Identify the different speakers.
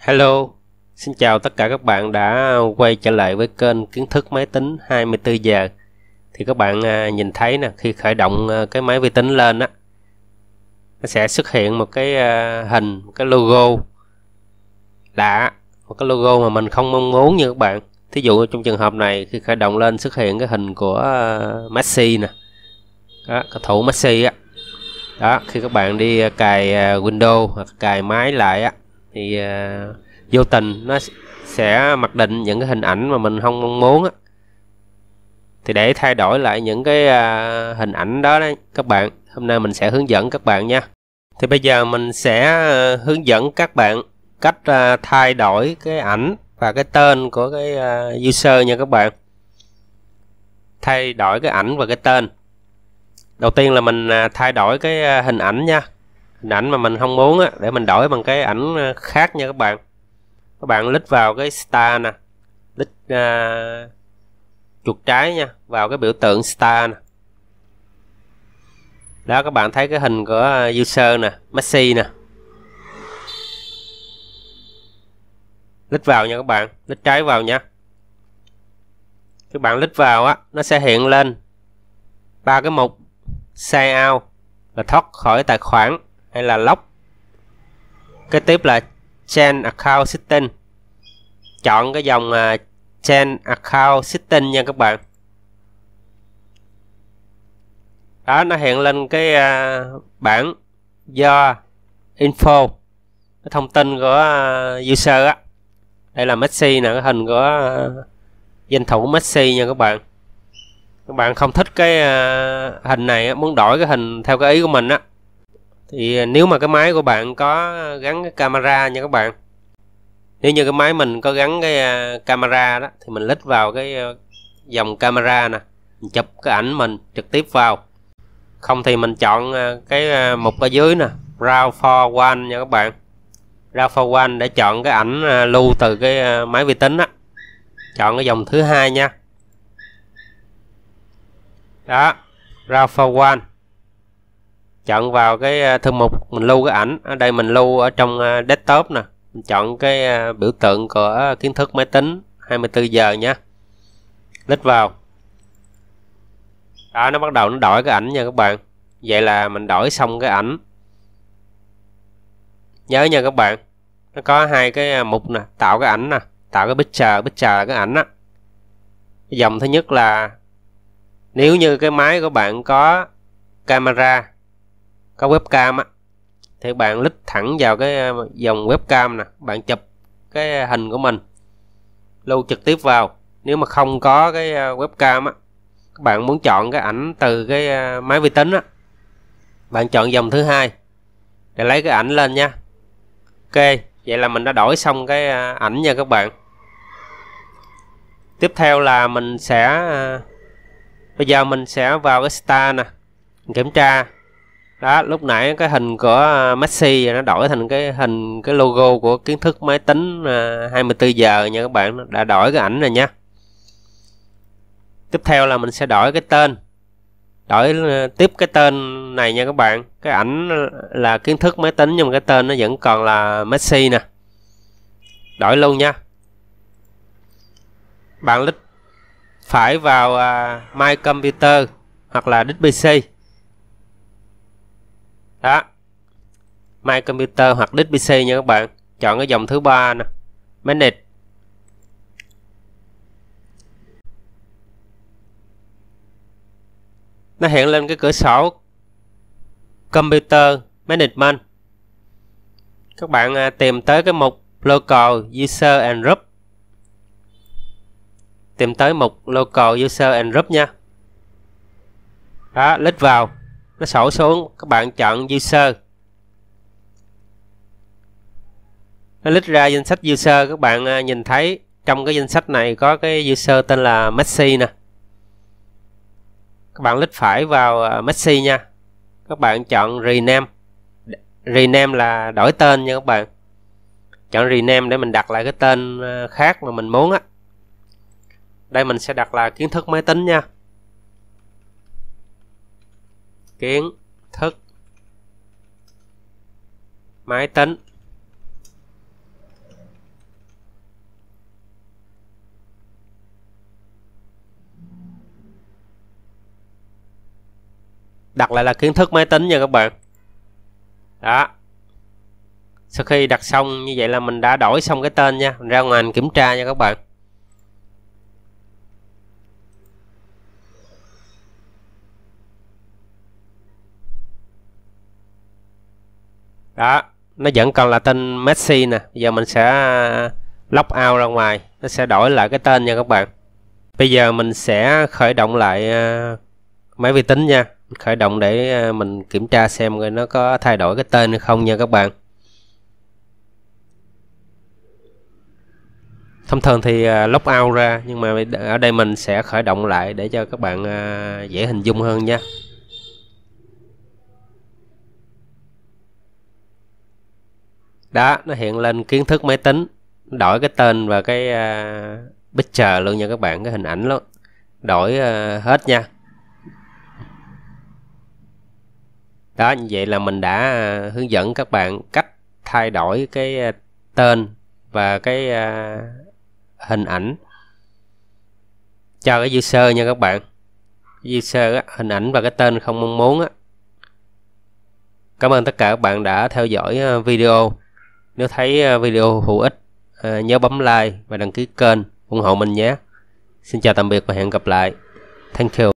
Speaker 1: Hello, xin chào tất cả các bạn đã quay trở lại với kênh kiến thức máy tính 24 giờ. Thì các bạn à, nhìn thấy nè, khi khởi động à, cái máy vi tính lên á, nó sẽ xuất hiện một cái à, hình, một cái logo lạ, một cái logo mà mình không mong muốn như các bạn. Thí dụ trong trường hợp này khi khởi động lên xuất hiện cái hình của Messi nè. Đó, cầu thủ Messi á. Đó, khi các bạn đi cài Windows hoặc cài máy lại á thì à, vô tình nó sẽ mặc định những cái hình ảnh mà mình không mong muốn á thì để thay đổi lại những cái à, hình ảnh đó đấy các bạn hôm nay mình sẽ hướng dẫn các bạn nha thì bây giờ mình sẽ à, hướng dẫn các bạn cách à, thay đổi cái ảnh và cái tên của cái à, user nha các bạn thay đổi cái ảnh và cái tên đầu tiên là mình thay đổi cái hình ảnh nha ảnh mà mình không muốn á để mình đổi bằng cái ảnh ờ, khác nha các bạn các bạn lít vào cái star nè lít uh, chuột trái nha vào cái biểu tượng star nè đó các bạn thấy cái hình của ờ, user nè Messi nè lít vào nha các bạn lít trái vào nha các bạn lít vào á nó sẽ hiện lên ba cái mục sign out là thoát khỏi tài khoản hay là lock kế tiếp là chain account setting chọn cái dòng uh, chain account setting nha các bạn đó nó hiện lên cái uh, bảng do info cái thông tin của uh, user á đây là Messi nè cái hình của uh, danh thủ Messi nha các bạn các bạn không thích cái uh, hình này muốn đổi cái hình theo cái ý của mình á thì à, nếu mà cái máy của bạn có à, gắn cái camera nha các bạn nếu như cái máy mình có gắn cái à, camera đó thì mình lít vào cái dòng camera nè mình chụp cái ảnh mình trực tiếp vào không thì mình chọn cái mục ở dưới nè RAW for one nha các bạn RAW for one để chọn cái ảnh lưu từ cái máy vi tính á chọn cái dòng thứ hai nha đó RAW for one chọn vào cái à, thư mục mình lưu cái ảnh ở đây mình lưu ở trong à, desktop nè mình chọn cái à, biểu tượng của kiến thức máy tính 24 giờ nhé click vào đó nó bắt đầu nó đổi cái ảnh nha các bạn vậy là mình đổi xong cái ảnh nhớ nha các bạn nó có hai cái mục nè tạo cái ảnh nè tạo cái picture picture là cái ảnh á dòng thứ nhất là nếu như cái máy của bạn có camera có webcam á thì bạn lít thẳng vào cái ờ, dòng webcam nè bạn chụp cái hình của mình lưu trực tiếp vào nếu mà không có cái ờ, webcam á các bạn muốn chọn cái ảnh từ cái ờ, máy vi tính á bạn chọn dòng thứ hai để lấy cái ảnh lên nha ok vậy là mình đã đổi xong cái ảnh nha các bạn tiếp theo là mình sẽ bây giờ mình sẽ vào cái star nè kiểm tra đó lúc nãy cái hình của à, Messi nó đổi thành cái hình cái logo của kiến thức máy tính 24 à, giờ nha các bạn đã đổi cái ảnh rồi nha tiếp theo là mình sẽ đổi cái tên đổi à, tiếp cái tên này nha các bạn cái ảnh là kiến thức máy tính nhưng mà cái tên nó vẫn còn là Messi nè đổi luôn nha bạn click phải vào uh, My Computer hoặc là DPC đó My Computer hoặc Disk PC nha các bạn chọn cái dòng thứ ba nè Manage nó hiện lên cái cửa sổ Computer Management các bạn à, tìm tới cái mục Local User and Group tìm tới mục Local User and Group nha đó, lít vào nó sổ xuống các bạn chọn user nó list ra danh sách user các bạn à, nhìn thấy trong cái danh sách này có cái user tên là Messi nè các bạn lít phải vào à, Messi nha các bạn chọn rename rename là đổi tên nha các bạn chọn rename để mình đặt lại cái tên à, khác mà mình muốn á đây mình sẽ đặt là kiến thức máy tính nha kiến thức máy tính đặt lại là kiến thức máy tính nha các bạn đó sau khi đặt xong như vậy là mình đã đổi xong cái tên nha mình ra ngoài mình kiểm tra nha các bạn đó nó vẫn còn là tên Messi nè giờ mình sẽ uh, log out ra ngoài nó sẽ đổi lại cái tên nha các bạn bây giờ mình sẽ khởi động lại uh, máy vi tính nha khởi động để uh, mình kiểm tra xem người nó có thay đổi cái tên hay không nha các bạn thông thường thì log out ra nhưng mà ở đây mình sẽ khởi động lại để cho các bạn dễ hình dung hơn nha đó nó hiện lên kiến thức máy tính đổi cái tên và cái uh, picture luôn nha các bạn cái hình ảnh luôn đổi uh, hết nha đó như vậy là mình đã uh, hướng dẫn các bạn cách thay đổi cái uh, tên và cái uh, hình ảnh cho cái user nha các bạn user á, hình ảnh và cái tên không mong muốn á. Cảm ơn tất cả các bạn đã theo dõi video. Nếu thấy ờ, video hữu ích, ờ, nhớ bấm like và đăng ký kênh ủng hộ mình nhé. Xin chào tạm biệt và hẹn gặp lại. Thank you.